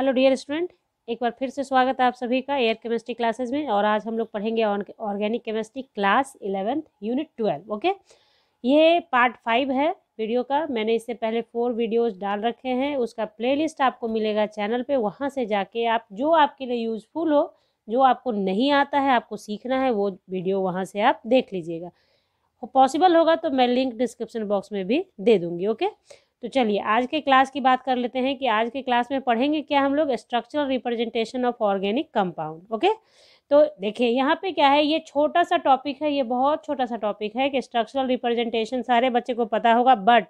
hello dear student एक बार फिर से स्वागत है आप सभी का एयर केमिस्ट्री क्लासेस में और आज हम लोग पढ़ेंगे organic chemistry class eleventh unit twelve okay ये पार्ट फाइव है वीडियो का मैंने इससे पहले फोर वीडियोस डाल रखे हैं उसका प्लेलिस्ट आपको मिलेगा चैनल पे वहाँ से जाके आप जो आपके लिए यूज़फुल हो जो आपको नहीं आता है आपको सीखना है वो वीडियो वहाँ से आप देख लीजिएगा पॉसिबल होगा तो मैं लिंक डिस्क्रिप्शन बॉक्स में भी दे दूँगी ओके तो चलिए आज के क्लास की बात कर लेते हैं कि आज के क्लास में पढ़ेंगे क्या हम लोग structural representation of organic compound okay तो देखिए यहाँ पे क्या है ये छोटा सा टॉपिक है ये बहुत छोटा सा टॉपिक है कि स्ट्रक्चरल रिप्रेजेंटेशन सारे बच्चे को पता होगा बट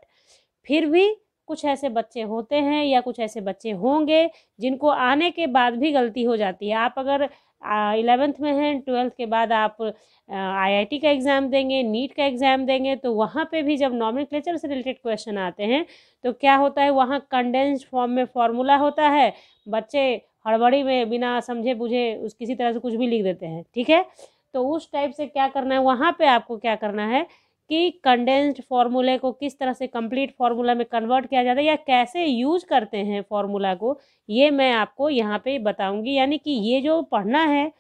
फिर भी कुछ ऐसे बच्चे होते हैं या कुछ ऐसे बच्चे होंगे जिनको आने के बाद भी गलती हो जाती है आप अगर इलेवेंथ में हैं ट्वेल्थ के बाद आप आईआईटी का एग्ज़ाम देंगे नीट का एग्ज़ाम देंगे तो वहाँ पे भी जब नॉमिन क्लेचर से रिलेटेड क्वेश्चन आते हैं तो क्या होता है वहाँ कंडेंस्ड फॉर्म में फॉर्मूला होता है बच्चे हड़बड़ी में बिना समझे बुझे उस किसी तरह से कुछ भी लिख देते हैं ठीक है तो उस टाइप से क्या करना है वहाँ पर आपको क्या करना है कि कंडेंस्ड फार्मूले को किस तरह से कंप्लीट फार्मूला में कन्वर्ट किया जाता है या कैसे यूज करते हैं फार्मूला को ये मैं आपको यहाँ पे बताऊँगी यानी कि ये जो पढ़ना है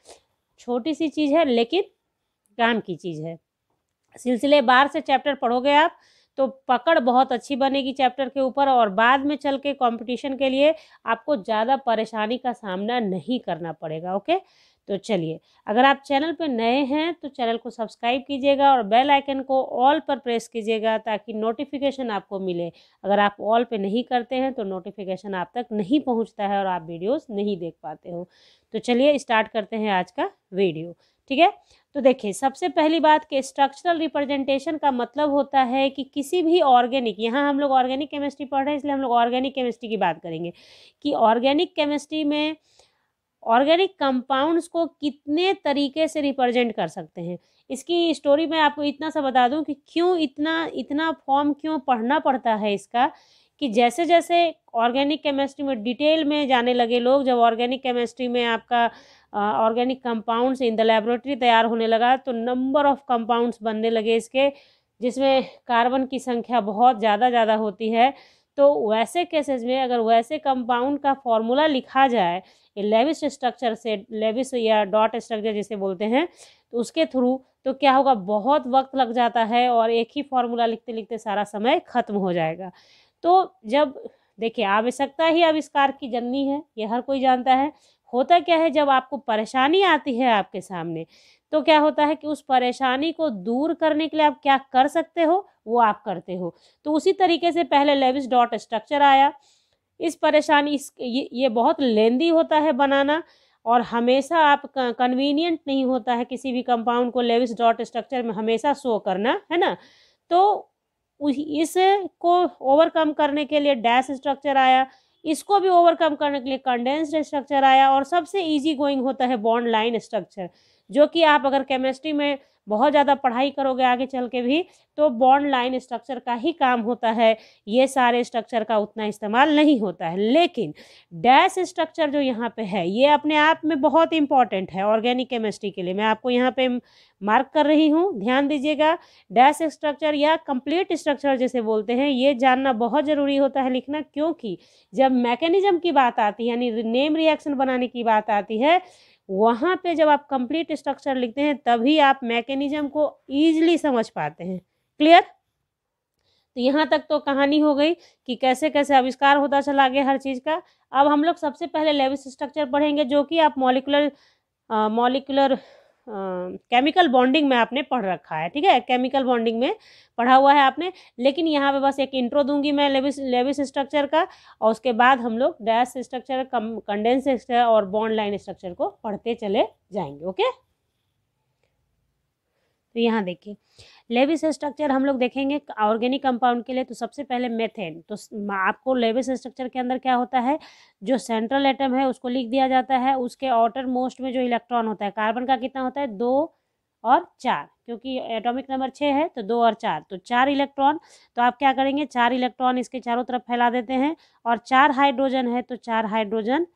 छोटी सी चीज़ है लेकिन काम की चीज़ है सिलसिले बार से चैप्टर पढ़ोगे आप तो पकड़ बहुत अच्छी बनेगी चैप्टर के ऊपर और बाद में चल के कॉम्पिटिशन के लिए आपको ज़्यादा परेशानी का सामना नहीं करना पड़ेगा ओके तो चलिए अगर आप चैनल पर नए हैं तो चैनल को सब्सक्राइब कीजिएगा और बेल आइकन को ऑल पर प्रेस कीजिएगा ताकि नोटिफिकेशन आपको मिले अगर आप ऑल पे नहीं करते हैं तो नोटिफिकेशन आप तक नहीं पहुंचता है और आप वीडियोस नहीं देख पाते हो तो चलिए स्टार्ट करते हैं आज का वीडियो ठीक है तो देखिए सबसे पहली बात कि स्ट्रक्चरल रिप्रेजेंटेशन का मतलब होता है कि किसी भी ऑर्गेनिक यहाँ हम लोग ऑर्गेनिक केमिस्ट्री पढ़ रहे हैं इसलिए हम लोग ऑर्गेनिक केमिस्ट्री की बात करेंगे कि ऑर्गेनिक केमिस्ट्री में ऑर्गेनिक कंपाउंड्स को कितने तरीके से रिप्रेजेंट कर सकते हैं इसकी स्टोरी मैं आपको इतना सा बता दूं कि क्यों इतना इतना फॉर्म क्यों पढ़ना पड़ता है इसका कि जैसे जैसे ऑर्गेनिक केमिस्ट्री में डिटेल में जाने लगे लोग जब ऑर्गेनिक केमिस्ट्री में आपका organic compounds in the laboratory तैयार होने लगा तो नंबर ऑफ कंपाउंड्स बनने लगे इसके जिसमें कार्बन की संख्या बहुत ज़्यादा ज़्यादा होती है तो वैसे केसेस में अगर वैसे कंपाउंड का फॉर्मूला लिखा जाए लेविस स्ट्रक्चर से लेविस या डॉट स्ट्रक्चर जिसे बोलते हैं तो उसके थ्रू तो क्या होगा बहुत वक्त लग जाता है और एक ही फॉर्मूला लिखते लिखते सारा समय खत्म हो जाएगा तो जब देखिए आवश्यकता ही आविष्कार की जननी है ये हर कोई जानता है होता क्या है जब आपको परेशानी आती है आपके सामने तो क्या होता है कि उस परेशानी को दूर करने के लिए आप क्या कर सकते हो वो आप करते हो तो उसी तरीके से पहले लेविस डॉट स्ट्रक्चर आया इस परेशानी इस ये, ये बहुत लेंदी होता है बनाना और हमेशा आप कन्वीनियंट नहीं होता है किसी भी कंपाउंड को लेविस डॉट स्ट्रक्चर में हमेशा शो करना है ना तो इस को ओवरकम करने के लिए डैश स्ट्रक्चर आया इसको भी ओवरकम करने के लिए कंडेंस्ड स्ट्रक्चर आया और सबसे ईजी गोइंग होता है बॉन्ड लाइन स्ट्रक्चर जो कि आप अगर केमिस्ट्री में बहुत ज़्यादा पढ़ाई करोगे आगे चल के भी तो बॉन्ड लाइन स्ट्रक्चर का ही काम होता है ये सारे स्ट्रक्चर का उतना इस्तेमाल नहीं होता है लेकिन डैश स्ट्रक्चर जो यहाँ पे है ये अपने आप में बहुत इंपॉर्टेंट है ऑर्गेनिक केमिस्ट्री के लिए मैं आपको यहाँ पे मार्क कर रही हूँ ध्यान दीजिएगा डैश स्ट्रक्चर या कंप्लीट स्ट्रक्चर जैसे बोलते हैं ये जानना बहुत ज़रूरी होता है लिखना क्योंकि जब मैकेनिज्म की बात आती है यानी नेम रिएक्शन बनाने की बात आती है वहाँ पे जब आप कंप्लीट स्ट्रक्चर लिखते हैं तभी आप मैकेनिज्म को ईजिली समझ पाते हैं क्लियर तो यहाँ तक तो कहानी हो गई कि कैसे कैसे आविष्कार होता चला गया हर चीज़ का अब हम लोग सबसे पहले लेविस स्ट्रक्चर पढ़ेंगे जो कि आप मॉलिकुलर मॉलिकुलर केमिकल बॉन्डिंग में आपने पढ़ रखा है ठीक है केमिकल बॉन्डिंग में पढ़ा हुआ है आपने लेकिन यहाँ पे बस एक इंट्रो दूंगी मैं लेविस लेविस स्ट्रक्चर का और उसके बाद हम लोग डैश स्ट्रक्चर कंडेंस स्ट्रक्चर और बॉन्ड लाइन स्ट्रक्चर को पढ़ते चले जाएंगे ओके तो यहाँ देखिए लेविस स्ट्रक्चर हम लोग देखेंगे ऑर्गेनिक कंपाउंड के लिए तो सबसे पहले मेथेन तो आपको लेविस स्ट्रक्चर के अंदर क्या होता है जो सेंट्रल एटम है उसको लिख दिया जाता है उसके ऑटर मोस्ट में जो इलेक्ट्रॉन होता है कार्बन का कितना होता है दो और चार क्योंकि एटॉमिक नंबर छः है तो दो और चार तो चार इलेक्ट्रॉन तो आप क्या करेंगे चार इलेक्ट्रॉन इसके चारों तरफ फैला देते हैं और चार हाइड्रोजन है तो चार हाइड्रोजन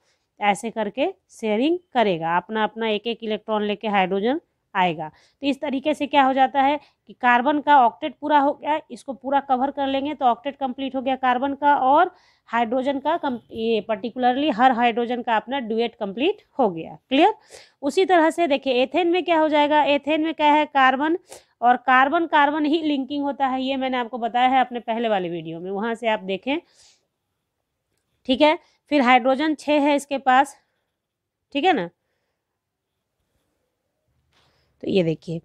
ऐसे करके शेयरिंग करेगा अपना अपना एक एक इलेक्ट्रॉन लेके हाइड्रोजन आएगा तो इस तरीके से क्या हो जाता है कि कार्बन का ऑक्टेट पूरा हो गया इसको पूरा कवर कर लेंगे तो ऑक्टेट कंप्लीट हो गया कार्बन का और हाइड्रोजन का कम ये पर्टिकुलरली हर हाइड्रोजन का अपना ड्यूएट कंप्लीट हो गया क्लियर उसी तरह से देखिए एथेन में क्या हो जाएगा एथेन में क्या है कार्बन और कार्बन कार्बन ही लिंकिंग होता है ये मैंने आपको बताया है अपने पहले वाले वीडियो में वहाँ से आप देखें ठीक है फिर हाइड्रोजन छः है इसके पास ठीक है ना तो ये देखिए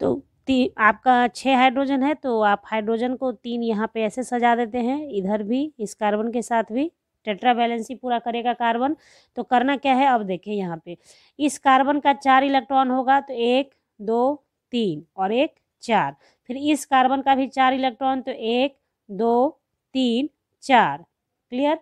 तो ती आपका छः हाइड्रोजन है तो आप हाइड्रोजन को तीन यहाँ पे ऐसे सजा देते हैं इधर भी इस कार्बन के साथ भी टेट्रा बैलेंस ही पूरा करेगा कार्बन तो करना क्या है अब देखें यहाँ पे इस कार्बन का चार इलेक्ट्रॉन होगा तो एक दो तीन और एक चार फिर इस कार्बन का भी चार इलेक्ट्रॉन तो एक दो तीन चार क्लियर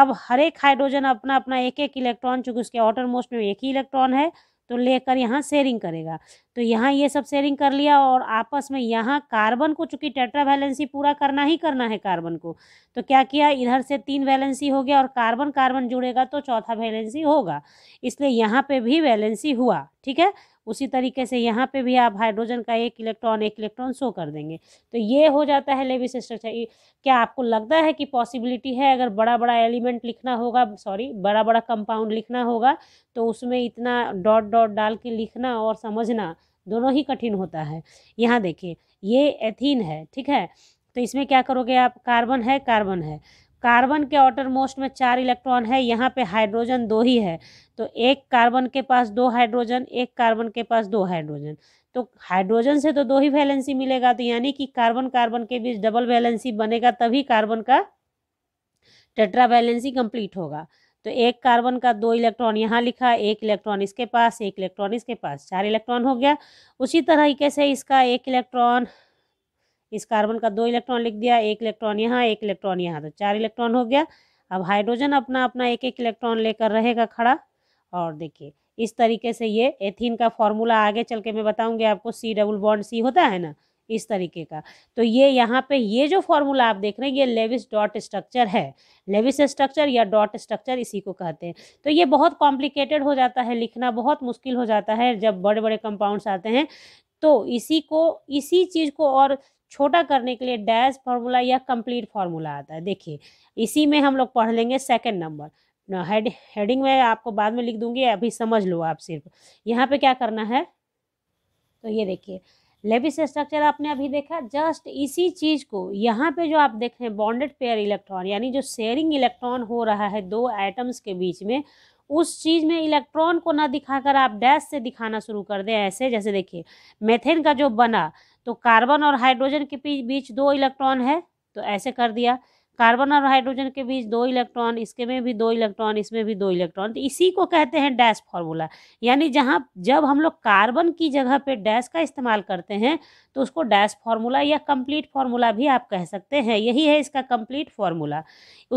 अब हर एक हाइड्रोजन अपना अपना एक एक इलेक्ट्रॉन चूँकि उसके आउटर मोस्ट में एक ही इलेक्ट्रॉन है तो लेकर यहाँ शेयरिंग करेगा तो यहाँ ये सब शेयरिंग कर लिया और आपस में यहाँ कार्बन को चूंकि टेट्रा वैलेंसी पूरा करना ही करना है कार्बन को तो क्या किया इधर से तीन वैलेंसी हो गया और कार्बन कार्बन जुड़ेगा तो चौथा वैलेंसी होगा इसलिए यहाँ पे भी वैलेंसी हुआ ठीक है उसी तरीके से यहाँ पे भी आप हाइड्रोजन का एक इलेक्ट्रॉन एक इलेक्ट्रॉन शो कर देंगे तो ये हो जाता है लेविस स्ट्रक्चर क्या आपको लगता है कि पॉसिबिलिटी है अगर बड़ा बड़ा एलिमेंट लिखना होगा सॉरी बड़ा बड़ा कंपाउंड लिखना होगा तो उसमें इतना डॉट डॉट डाल के लिखना और समझना दोनों ही कठिन होता है यहाँ देखिए ये एथीन है ठीक है तो इसमें क्या करोगे आप कार्बन है कार्बन है कार्बन के आउटर मोस्ट में चार इलेक्ट्रॉन है यहाँ पे हाइड्रोजन दो ही है तो एक कार्बन के पास दो हाइड्रोजन एक कार्बन के पास दो हाइड्रोजन तो हाइड्रोजन से तो दो ही वैलेंसी मिलेगा तो यानी कि कार्बन कार्बन के बीच डबल वैलेंसी बनेगा तभी कार्बन का टेट्रा वैलेंसी कंप्लीट होगा तो एक कार्बन का दो इलेक्ट्रॉन यहाँ लिखा एक इलेक्ट्रॉन इसके पास एक इलेक्ट्रॉन इसके पास चार इलेक्ट्रॉन हो गया उसी तरीके से इसका एक इलेक्ट्रॉन इस कार्बन का दो इलेक्ट्रॉन लिख दिया एक इलेक्ट्रॉन यहाँ एक इलेक्ट्रॉन यहाँ तो चार इलेक्ट्रॉन हो गया अब हाइड्रोजन अपना अपना एक एक इलेक्ट्रॉन लेकर रहेगा खड़ा और देखिए इस तरीके से ये एथीन का फॉर्मूला आगे चल के मैं बताऊँगी आपको सी डबल बॉन्ड सी होता है ना इस तरीके का तो ये यहाँ पे ये जो फॉर्मूला आप देख रहे हैं ये लेविस डॉट स्ट्रक्चर है लेविस स्ट्रक्चर या डॉट स्ट्रक्चर इसी को कहते हैं तो ये बहुत कॉम्प्लिकेटेड हो जाता है लिखना बहुत मुश्किल हो जाता है जब बड़े बड़े कंपाउंड्स आते हैं तो इसी को इसी चीज़ को और छोटा करने के लिए डैश फार्मूला या कंप्लीट फार्मूला आता है देखिए इसी में हम लोग पढ़ लेंगे सेकेंड नंबर हेड हेडिंग में आपको बाद में लिख दूंगी अभी समझ लो आप सिर्फ यहाँ पे क्या करना है तो ये देखिए लेविस स्ट्रक्चर आपने अभी देखा जस्ट इसी चीज़ को यहाँ पे जो आप देख रहे हैं बॉन्डेड पेयर इलेक्ट्रॉन यानी जो शेयरिंग इलेक्ट्रॉन हो रहा है दो आइटम्स के बीच में उस चीज़ में इलेक्ट्रॉन को ना दिखाकर आप डैश से दिखाना शुरू कर दें ऐसे जैसे देखिए मेथेन का जो बना तो कार्बन और हाइड्रोजन के बीच दो इलेक्ट्रॉन है तो ऐसे कर दिया कार्बन और हाइड्रोजन के बीच दो इलेक्ट्रॉन इसके में भी दो इलेक्ट्रॉन इसमें भी दो इलेक्ट्रॉन तो इसी को कहते हैं डैश फार्मूला यानी जहाँ जब हम लोग कार्बन की जगह पे डैश का इस्तेमाल करते हैं तो उसको डैश फार्मूला या कंप्लीट फार्मूला भी आप कह सकते हैं यही है इसका कंप्लीट फार्मूला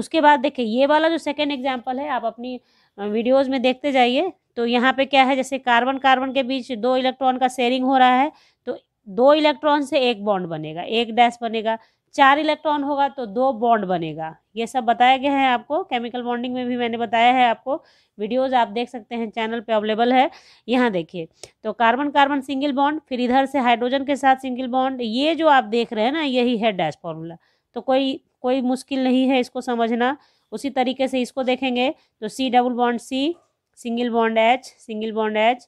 उसके बाद देखिए ये वाला जो सेकेंड एग्जाम्पल है आप अपनी वीडियोज़ में देखते जाइए तो यहाँ पे क्या है जैसे कार्बन कार्बन के बीच दो इलेक्ट्रॉन का शेयरिंग हो रहा है तो दो इलेक्ट्रॉन से एक बॉन्ड बनेगा एक डैश बनेगा चार इलेक्ट्रॉन होगा तो दो बॉन्ड बनेगा ये सब बताया गया है आपको केमिकल बॉन्डिंग में भी मैंने बताया है आपको वीडियोस आप देख सकते हैं चैनल पे अवेलेबल है यहाँ देखिए तो कार्बन कार्बन सिंगल बॉन्ड फिर इधर से हाइड्रोजन के साथ सिंगल बॉन्ड ये जो आप देख रहे हैं ना यही है डैश फॉर्मूला तो कोई कोई मुश्किल नहीं है इसको समझना उसी तरीके से इसको देखेंगे तो C double bond C single bond H single bond H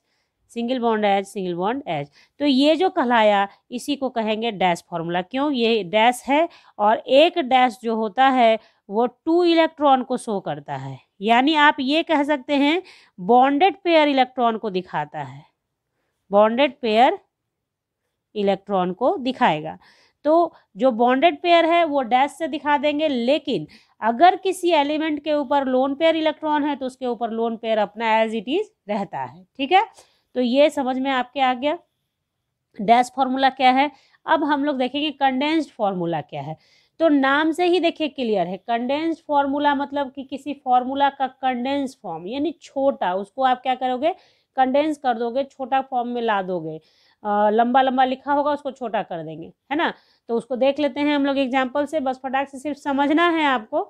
single bond H single bond H तो ये जो कहलाया इसी को कहेंगे डैश फार्मूला क्यों ये डैश है और एक डैश जो होता है वो टू इलेक्ट्रॉन को शो करता है यानी आप ये कह सकते हैं बॉन्डेड पेयर इलेक्ट्रॉन को दिखाता है बॉन्डेड पेयर इलेक्ट्रॉन को दिखाएगा तो जो बॉन्डेड पेयर है वो डैश से दिखा देंगे लेकिन अगर किसी एलिमेंट के ऊपर लोन पेयर इलेक्ट्रॉन है तो उसके ऊपर लोन पेयर अपना एज इट इज रहता है ठीक है तो ये समझ में आपके आ गया डैश फॉर्मूला क्या है अब हम लोग देखेंगे कंडेंस्ड फॉर्मूला क्या है तो नाम से ही देखिए क्लियर है कंडेंस्ड फॉर्मूला मतलब कि किसी फॉर्मूला का कंडेंस फॉर्म यानी छोटा उसको आप क्या करोगे कंडेंस कर दोगे छोटा फॉर्म में ला दोगे आ, लंबा लंबा लिखा होगा उसको छोटा कर देंगे है ना तो उसको देख लेते हैं हम लोग एग्जाम्पल से बस फटाक से सिर्फ समझना है आपको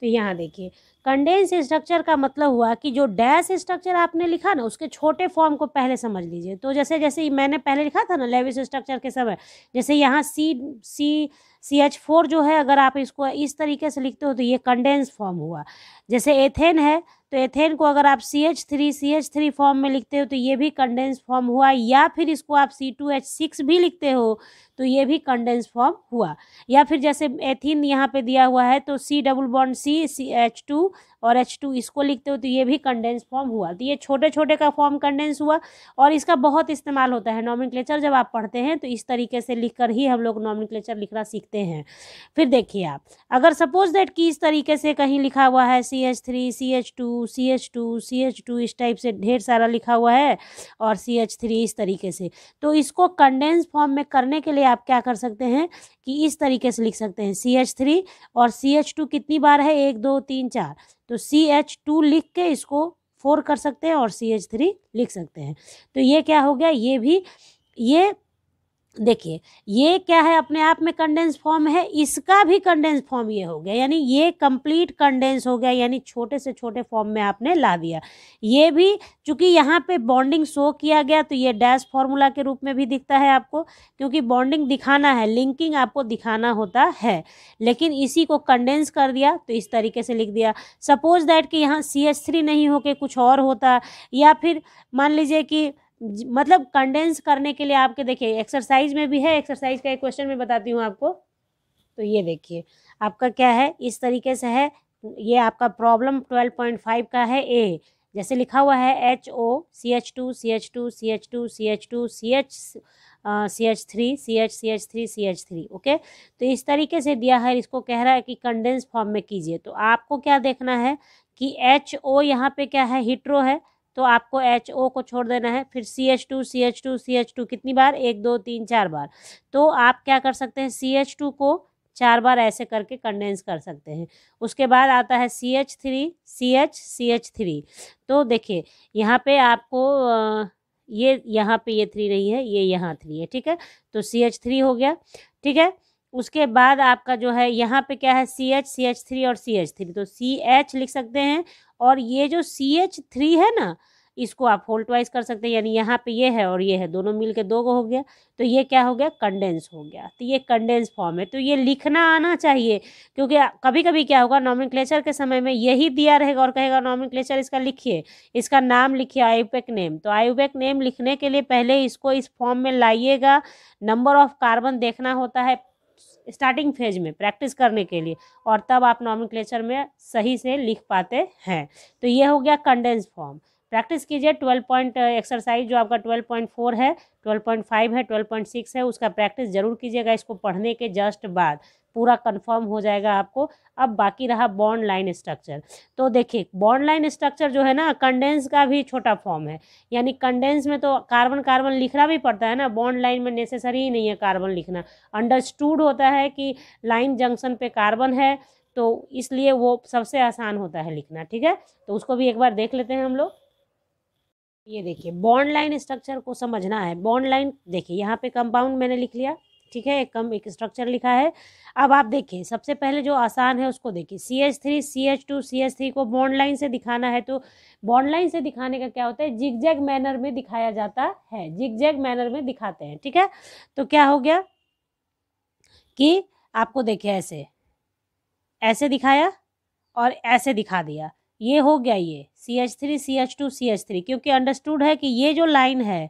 तो यहाँ देखिए कंडेंस स्ट्रक्चर का मतलब हुआ कि जो डैश स्ट्रक्चर आपने लिखा ना उसके छोटे फॉर्म को पहले समझ लीजिए तो जैसे जैसे मैंने पहले लिखा था ना लेविस स्ट्रक्चर के समय जैसे यहाँ सी सी सी एच फोर जो है अगर आप इसको इस तरीके से लिखते हो तो ये कंडेंस फॉर्म हुआ जैसे एथेन है तो एथेन को अगर आप C H three C H three form में लिखते हो तो ये भी कंडेंस फॉर्म हुआ या फिर इसको आप सी टू एच सिक्स भी लिखते हो तो ये भी कंडेंस फॉर्म हुआ या फिर जैसे एथिन यहाँ पे दिया हुआ है तो C double bond C C H two और एच टू इसको लिखते हो तो ये भी कंडेंस फॉर्म हुआ तो ये छोटे छोटे का फॉर्म कंडेंस हुआ और इसका बहुत इस्तेमाल होता है नॉमिनक्लेचर जब आप पढ़ते हैं तो इस तरीके से लिख कर ही हम लोग नॉमिनक्लेचर लिखना सीखते हैं फिर देखिए आप अगर सपोज दैट कि इस तरीके से कहीं लिखा हुआ है C H three C H two C H two C H two इस टाइप से ढेर सारा लिखा हुआ है और सी एच थ्री इस तरीके से तो इसको कंडेंस फॉर्म में करने के लिए आप क्या कर सकते हैं कि इस तरीके से लिख सकते हैं सी एच थ्री और सी एच टू कितनी बार है एक दो तीन चार तो सी एच टू लिख के इसको फोर कर सकते हैं और सी एच थ्री लिख सकते हैं तो ये क्या हो गया ये भी ये देखिए ये क्या है अपने आप में कंडेंस फॉर्म है इसका भी कंडेंस फॉर्म ये हो गया यानी ये कंप्लीट कंडेंस हो गया यानी छोटे से छोटे फॉर्म में आपने ला दिया ये भी चूंकि यहाँ पे बॉन्डिंग शो किया गया तो ये डैश फॉर्मूला के रूप में भी दिखता है आपको क्योंकि बॉन्डिंग दिखाना है लिंकिंग आपको दिखाना होता है लेकिन इसी को कंडेंस कर दिया तो इस तरीके से लिख दिया सपोज दैट कि यहाँ सी नहीं होके कुछ और होता या फिर मान लीजिए कि मतलब कंडेंस करने के लिए आपके देखिए एक्सरसाइज में भी है एक्सरसाइज का एक क्वेश्चन मैं बताती हूँ आपको तो ये देखिए आपका क्या है इस तरीके से है ये आपका प्रॉब्लम ट्वेल्व पॉइंट फाइव का है ए जैसे लिखा हुआ है H O C H two C H two C H two C H two C H C H three C H C H three C H three okay तो इस तरीके से दिया है इसको कह रहा है कि कंडेंस फॉर्म में कीजिए तो आपको क्या देखना है कि एच ओ यहाँ पे क्या है हीट्रो है तो आपको एच ओ को छोड़ देना है फिर C H two C H two C H two कितनी बार एक दो तीन चार बार तो आप क्या कर सकते हैं सी एच टू को चार बार ऐसे करके कंडेंस कर सकते हैं उसके बाद आता है C H three C H C H three तो देखिए यहाँ पे आपको ये यहाँ पे ये थ्री नहीं है ये यहाँ थ्री है ठीक है तो सी एच थ्री हो गया ठीक है उसके बाद आपका जो है यहाँ पे क्या है C H C H three और सी एच थ्री तो सी एच लिख सकते हैं और ये जो सी एच थ्री है ना इसको आप होल्ड वाइज कर सकते हैं यानी यहाँ पे ये है और ये है दोनों मिलके दो हो गया तो ये क्या हो गया कंडेंस हो गया तो ये कंडेंस फॉर्म है तो ये लिखना आना चाहिए क्योंकि कभी कभी क्या होगा नॉमिन के समय में यही दिया रहेगा और कहेगा नॉमिन इसका लिखिए इसका नाम लिखिए आयुबेक नेम तो आयुबेक नेम लिखने के लिए पहले इसको इस फॉर्म में लाइएगा नंबर ऑफ कार्बन देखना होता है स्टार्टिंग फेज में प्रैक्टिस करने के लिए और तब आप नॉमिक्लेचर में सही से लिख पाते हैं तो ये हो गया कंडेंस फॉर्म प्रैक्टिस कीजिए ट्वेल्व पॉइंट एक्सरसाइज जो आपका ट्वेल्व पॉइंट फोर है ट्वेल्व पॉइंट फाइव है ट्वेल्व पॉइंट सिक्स है उसका प्रैक्टिस जरूर कीजिएगा इसको पढ़ने के जस्ट बाद पूरा कंफर्म हो जाएगा आपको अब बाकी रहा बॉन्ड लाइन स्ट्रक्चर तो देखिए बॉन्ड लाइन स्ट्रक्चर जो है ना कंडेंस का भी छोटा फॉर्म है यानी कंडेंस में तो कार्बन कार्बन लिखना भी पड़ता है ना बॉन्ड लाइन में नेसेसरी ही नहीं है कार्बन लिखना अंडरस्टूड होता है कि लाइन जंक्शन पे कार्बन है तो इसलिए वो सबसे आसान होता है लिखना ठीक है तो उसको भी एक बार देख लेते हैं हम लोग ये देखिए बॉन्ड लाइन स्ट्रक्चर को समझना है बॉन्ड लाइन देखिए यहाँ पे कंपाउंड मैंने लिख लिया ठीक है एक कम एक स्ट्रक्चर लिखा है अब आप देखिए सबसे पहले जो आसान है उसको देखिए C H three C H two C H three को बॉन्ड लाइन से दिखाना है तो बॉन्ड लाइन से दिखाने का क्या होता है जिग जैग मैनर में दिखाया जाता है जिग जैग मैनर में दिखाते हैं ठीक है तो क्या हो गया कि आपको देखिए ऐसे ऐसे दिखाया और ऐसे दिखा दिया ये हो गया ये C H three C H two C H three क्योंकि अंडरस्टूड है कि ये जो लाइन है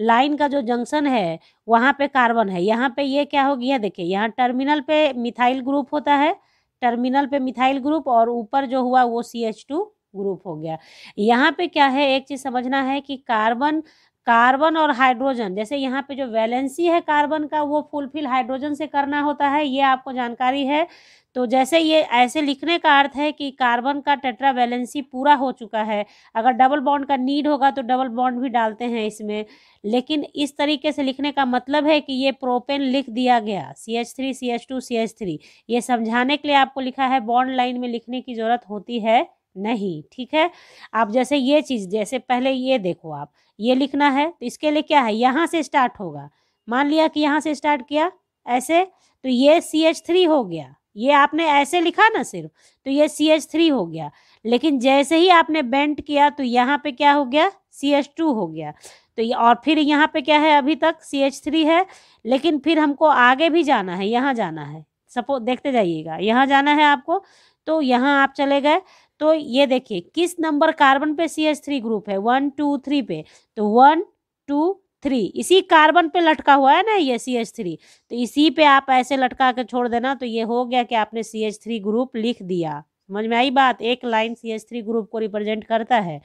लाइन का जो जंक्शन है वहाँ पे कार्बन है यहाँ पे ये क्या हो गया देखिए यहाँ टर्मिनल पे मिथाइल ग्रुप होता है टर्मिनल पे मिथाइल ग्रुप और ऊपर जो हुआ वो सी एच टू ग्रुप हो गया यहाँ पे क्या है एक चीज़ समझना है कि कार्बन कार्बन और हाइड्रोजन जैसे यहाँ पे जो वैलेंसी है कार्बन का वो फुलफिल हाइड्रोजन से करना होता है ये आपको जानकारी है तो जैसे ये ऐसे लिखने का अर्थ है कि कार्बन का टेट्रा वैलेंसी पूरा हो चुका है अगर डबल बॉन्ड का नीड होगा तो डबल बॉन्ड भी डालते हैं इसमें लेकिन इस तरीके से लिखने का मतलब है कि ये प्रोपेन लिख दिया गया C H three C H two C H three ये समझाने के लिए आपको लिखा है बॉन्ड लाइन में लिखने की ज़रूरत होती है नहीं ठीक है आप जैसे ये चीज़ जैसे पहले ये देखो आप ये लिखना है तो इसके लिए क्या है यहाँ से स्टार्ट होगा मान लिया कि यहाँ से स्टार्ट किया ऐसे तो ये सी एच थ्री हो गया ये आपने ऐसे लिखा ना सिर्फ तो ये सी एच थ्री हो गया लेकिन जैसे ही आपने बेंट किया तो यहाँ पे क्या हो गया सी एच टू हो गया तो ये और फिर यहाँ पे क्या है अभी तक सी एच थ्री है लेकिन फिर हमको आगे भी जाना है यहाँ जाना है सपोज देखते जाइएगा यहाँ जाना है आपको तो यहाँ आप चले गए तो ये देखिए किस नंबर कार्बन पे सी एच थ्री ग्रुप है वन टू थ्री पे तो वन टू थ्री इसी कार्बन पे लटका हुआ है ना ये सी एच थ्री तो इसी पे आप ऐसे लटका के छोड़ देना तो ये हो गया कि आपने सी एच थ्री ग्रुप लिख दिया समझ में आई बात एक line C H three group को रिप्रेजेंट करता है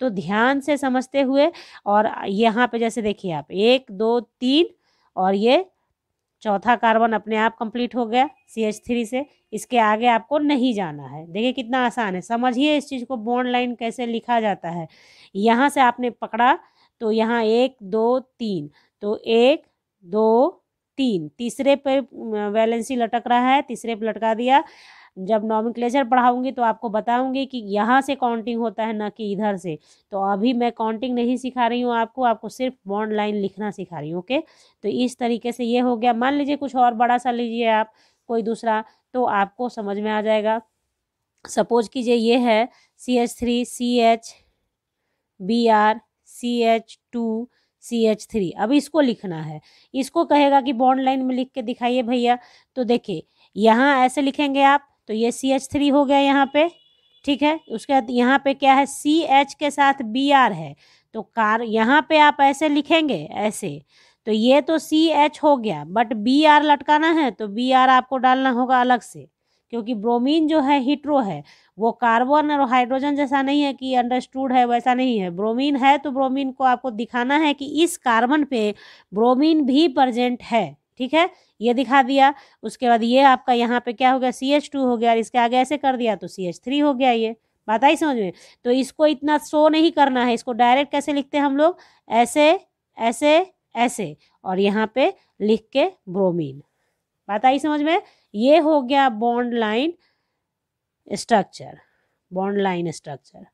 तो ध्यान से समझते हुए और यहाँ पे जैसे देखिए आप एक दो तीन और ये चौथा कार्बन अपने आप कंप्लीट हो गया सी एच थ्री से इसके आगे आपको नहीं जाना है देखिए कितना आसान है समझिए इस चीज़ को बॉन्ड लाइन कैसे लिखा जाता है यहाँ से आपने पकड़ा तो यहाँ एक दो तीन तो एक दो तीन तीसरे पे वैलेंसी लटक रहा है तीसरे पे लटका दिया जब नॉमिन क्लेचर पढ़ाऊंगी तो आपको बताऊँगी कि यहाँ से काउंटिंग होता है ना कि इधर से तो अभी मैं काउंटिंग नहीं सिखा रही हूँ आपको आपको सिर्फ बॉन्ड लाइन लिखना सिखा रही हूँ ओके तो इस तरीके से ये हो गया मान लीजिए कुछ और बड़ा सा लीजिए आप कोई दूसरा तो आपको समझ में आ जाएगा सपोज कीजिए ये है C H three C H B R C H two C H three अब इसको लिखना है इसको कहेगा कि बॉन्ड लाइन में लिख के दिखाइए भैया तो देखिए यहाँ ऐसे लिखेंगे आप तो ये सी एच थ्री हो गया यहाँ पे ठीक है उसके बाद यहाँ पे क्या है सी एच के साथ बी आर है तो कार यहाँ पे आप ऐसे लिखेंगे ऐसे तो ये तो सी एच हो गया बट बी आर लटकाना है तो बी आर आपको डालना होगा अलग से क्योंकि ब्रोमीन जो है हीट्रो है वो कार्बन और हाइड्रोजन जैसा नहीं है कि अंडरस्टूड है वैसा नहीं है ब्रोमीन है तो ब्रोमीन को आपको दिखाना है कि इस कार्बन पे ब्रोमीन भी प्रजेंट है ठीक है ये दिखा दिया उसके बाद ये आपका यहाँ पे क्या हो गया सी एच टू हो गया और इसके आगे ऐसे कर दिया तो सी एच थ्री हो गया ये बात आई समझ में तो इसको इतना शो नहीं करना है इसको डायरेक्ट कैसे लिखते हैं हम लोग ऐसे ऐसे ऐसे और यहाँ पे लिख के ब्रोमीन बात आई समझ में ये हो गया bond line structure bond line structure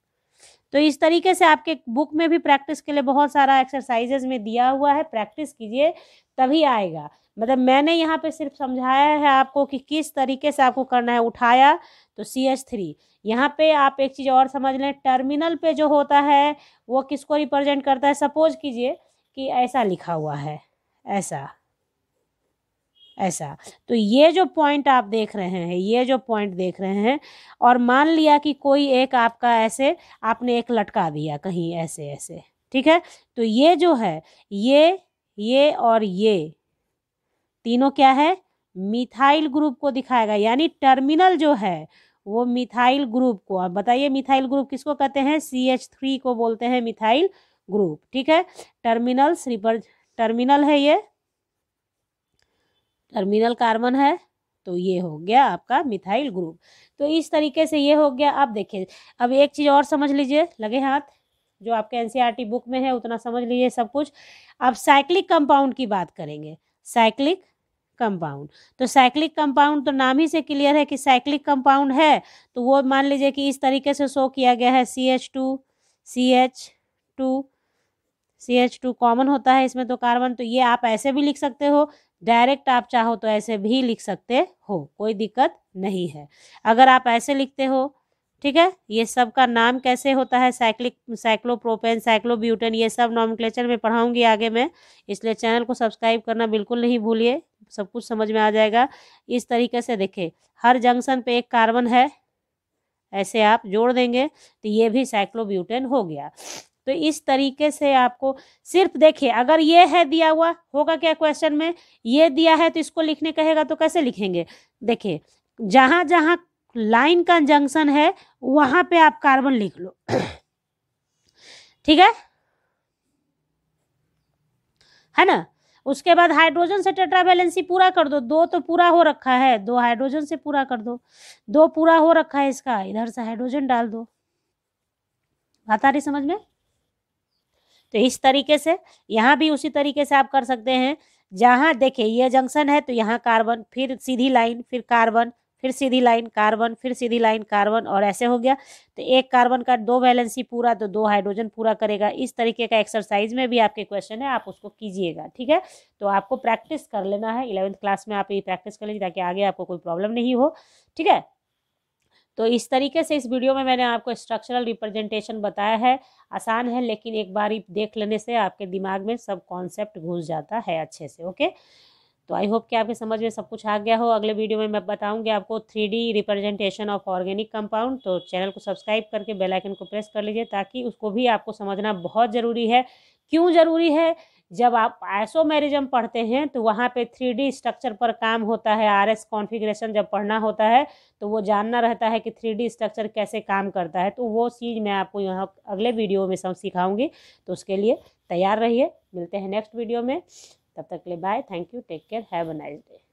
तो इस तरीके से आपके बुक में भी प्रैक्टिस के लिए बहुत सारा एक्सरसाइजेज में दिया हुआ है प्रैक्टिस कीजिए तभी आएगा मतलब मैंने यहाँ पे सिर्फ समझाया है आपको कि किस तरीके से आपको करना है उठाया तो सी एच थ्री यहाँ पे आप एक चीज़ और समझ लें टर्मिनल पे जो होता है वो किसको रिप्रेजेंट करता है सपोज कीजिए कि ऐसा लिखा हुआ है ऐसा ऐसा तो ये जो पॉइंट आप देख रहे हैं ये जो पॉइंट देख रहे हैं और मान लिया कि कोई एक आपका ऐसे आपने एक लटका दिया कहीं ऐसे ऐसे ठीक है तो ये जो है ये ये और ये तीनों क्या है मिथाइल ग्रुप को दिखाएगा यानी टर्मिनल जो है वो मिथाइल ग्रुप को आप बताइए मिथाइल ग्रुप किसको कहते हैं सी एच थ्री को बोलते हैं मिथाइल ग्रुप ठीक है टर्मिनल्स रिपर टर्मिनल है ये टर्मिनल कार्बन है तो ये हो गया आपका मिथाइल ग्रुप तो इस तरीके से ये हो गया आप देखिए अब एक चीज़ और समझ लीजिए लगे हाथ जो आपके एनसीईआरटी बुक e में है उतना समझ लीजिए सब कुछ अब साइक्लिक कंपाउंड की बात करेंगे साइक्लिक कंपाउंड तो साइक्लिक कंपाउंड तो नाम ही से क्लियर है कि साइक्लिक कंपाउंड है तो वो मान लीजिए कि इस तरीके से शो किया गया है C H two C H two C H two common होता है इसमें तो कार्बन तो ये आप ऐसे भी लिख सकते हो डायरेक्ट आप चाहो तो ऐसे भी लिख सकते हो कोई दिक्कत नहीं है अगर आप ऐसे लिखते हो ठीक है ये सब का नाम कैसे होता है साइक्लिक साइक्लोप्रोपेन साइक्लोब्यूटेन ये सब नॉम में पढ़ाऊंगी आगे मैं इसलिए चैनल को सब्सक्राइब करना बिल्कुल नहीं भूलिए सब कुछ समझ में आ जाएगा इस तरीके से देखें हर जंक्शन पे एक कार्बन है ऐसे आप जोड़ देंगे तो ये भी साइक्लोब्यूटेन हो गया तो इस तरीके से आपको सिर्फ देखिए अगर ये है दिया हुआ होगा क्या क्वेश्चन में ये दिया है तो इसको लिखने कहेगा तो कैसे लिखेंगे देखिए जहाँ जहाँ लाइन का जंक्शन है वहाँ पे आप कार्बन लिख लो ठीक है है ना उसके बाद हाइड्रोजन से टेट्रावेलेंसी पूरा कर दो दो तो पूरा हो रखा है दो हाइड्रोजन से पूरा कर दो दो पूरा हो रखा है इसका इधर से हाइड्रोजन डाल दो बात आ रही समझ में तो इस तरीके से यहाँ भी उसी तरीके से आप कर सकते हैं जहाँ देखिए ये जंक्शन है तो यहाँ कार्बन फिर सीधी लाइन फिर कार्बन फिर सीधी लाइन कार्बन फिर सीधी लाइन कार्बन और ऐसे हो गया तो एक कार्बन का दो वैलेंसी पूरा तो दो हाइड्रोजन पूरा करेगा इस तरीके का एक्सरसाइज में भी आपके क्वेश्चन है आप उसको कीजिएगा ठीक है तो आपको प्रैक्टिस कर लेना है इलेवंथ क्लास में आप ये प्रैक्टिस कर लीजिए ताकि आगे आपको कोई प्रॉब्लम नहीं हो ठीक है तो इस तरीके से इस वीडियो में मैंने आपको स्ट्रक्चरल रिप्रेजेंटेशन बताया है आसान है लेकिन एक बार ही देख लेने से आपके दिमाग में सब कॉन्सेप्ट घुस जाता है अच्छे से ओके तो आई होप कि आपके समझ में सब कुछ आ गया हो अगले वीडियो में मैं बताऊंगी आपको three D representation of organic compound तो चैनल को सब्सक्राइब करके बेलाइकन को प्रेस कर लीजिए ताकि उसको भी आपको समझना बहुत ज़रूरी है क्यों ज़रूरी है जब आप आईसो मैरिजम पढ़ते हैं तो वहाँ पे थ्री स्ट्रक्चर पर काम होता है आर एस कॉन्फिग्रेशन जब पढ़ना होता है तो वो जानना रहता है कि थ्री स्ट्रक्चर कैसे काम करता है तो वो चीज़ मैं आपको यहाँ अगले वीडियो में सब सिखाऊंगी तो उसके लिए तैयार रहिए मिलते हैं नेक्स्ट वीडियो में तब तक के लिए bye thank you take care have a nice day